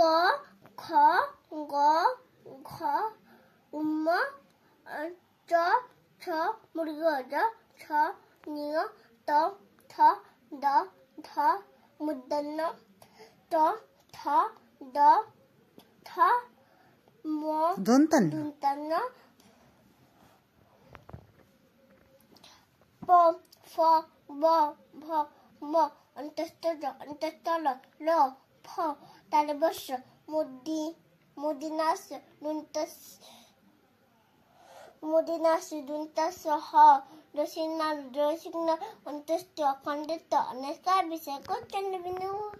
ক গ ঘ উম চ ছ মৃগ জ ছ নিগ ত থ দ ಧ ಮುದ್ದನ್ನ ಟ ಥ ದ ಥ ಮ ದಂತನ್ನ ಪ ಫ ಬ ಭ ಮ ಅಂತಸ್ಥ ಅಂತಸ್ಥ ಲ ಫ Talibos mudi mudinas luntas mudinas luntas ha, dosina dosina untas tu akan detok neska bisa kau cenderung